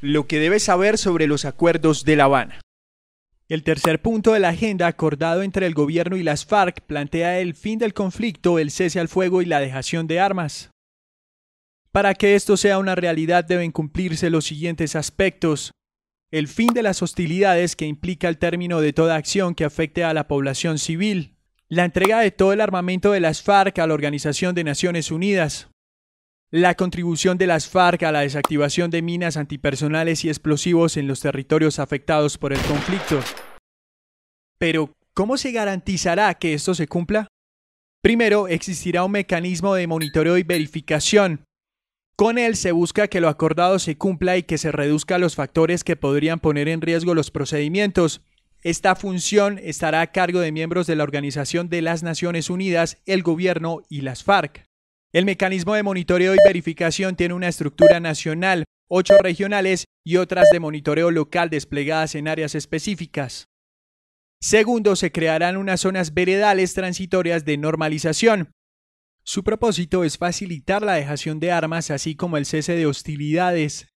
lo que debes saber sobre los acuerdos de La Habana. El tercer punto de la agenda acordado entre el gobierno y las FARC plantea el fin del conflicto, el cese al fuego y la dejación de armas. Para que esto sea una realidad deben cumplirse los siguientes aspectos. El fin de las hostilidades que implica el término de toda acción que afecte a la población civil. La entrega de todo el armamento de las FARC a la Organización de Naciones Unidas. La contribución de las FARC a la desactivación de minas antipersonales y explosivos en los territorios afectados por el conflicto. Pero, ¿cómo se garantizará que esto se cumpla? Primero, existirá un mecanismo de monitoreo y verificación. Con él se busca que lo acordado se cumpla y que se reduzca los factores que podrían poner en riesgo los procedimientos. Esta función estará a cargo de miembros de la Organización de las Naciones Unidas, el gobierno y las FARC. El mecanismo de monitoreo y verificación tiene una estructura nacional, ocho regionales y otras de monitoreo local desplegadas en áreas específicas. Segundo, se crearán unas zonas veredales transitorias de normalización. Su propósito es facilitar la dejación de armas, así como el cese de hostilidades.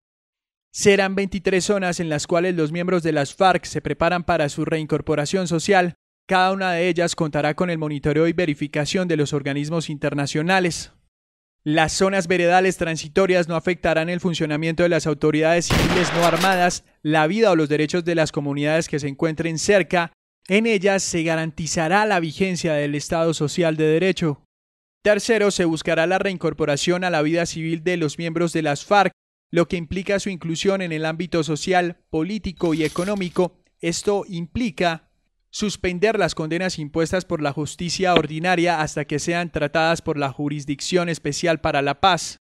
Serán 23 zonas en las cuales los miembros de las FARC se preparan para su reincorporación social. Cada una de ellas contará con el monitoreo y verificación de los organismos internacionales. Las zonas veredales transitorias no afectarán el funcionamiento de las autoridades civiles no armadas, la vida o los derechos de las comunidades que se encuentren cerca. En ellas se garantizará la vigencia del Estado Social de Derecho. Tercero, se buscará la reincorporación a la vida civil de los miembros de las FARC, lo que implica su inclusión en el ámbito social, político y económico. Esto implica suspender las condenas impuestas por la justicia ordinaria hasta que sean tratadas por la Jurisdicción Especial para la Paz,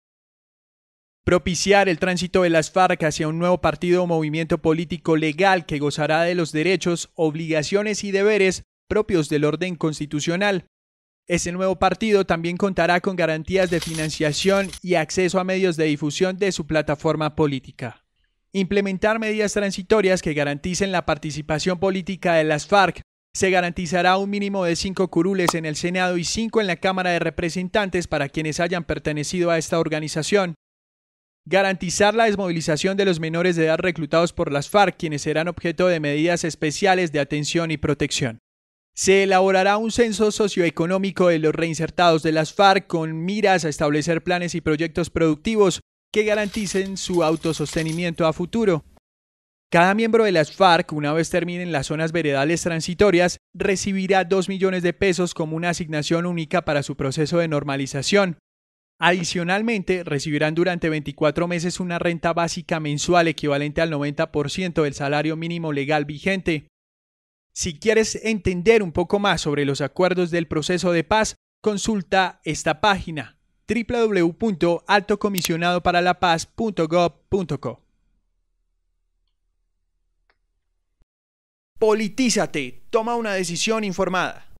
propiciar el tránsito de las FARC hacia un nuevo partido o movimiento político legal que gozará de los derechos, obligaciones y deberes propios del orden constitucional. Ese nuevo partido también contará con garantías de financiación y acceso a medios de difusión de su plataforma política implementar medidas transitorias que garanticen la participación política de las FARC. Se garantizará un mínimo de cinco curules en el Senado y cinco en la Cámara de Representantes para quienes hayan pertenecido a esta organización. Garantizar la desmovilización de los menores de edad reclutados por las FARC, quienes serán objeto de medidas especiales de atención y protección. Se elaborará un censo socioeconómico de los reinsertados de las FARC con miras a establecer planes y proyectos productivos que garanticen su autosostenimiento a futuro. Cada miembro de las FARC, una vez terminen las zonas veredales transitorias, recibirá 2 millones de pesos como una asignación única para su proceso de normalización. Adicionalmente, recibirán durante 24 meses una renta básica mensual equivalente al 90% del salario mínimo legal vigente. Si quieres entender un poco más sobre los acuerdos del proceso de paz, consulta esta página www.altocomisionadoparalapaz.gov.co. Politízate, toma una decisión informada.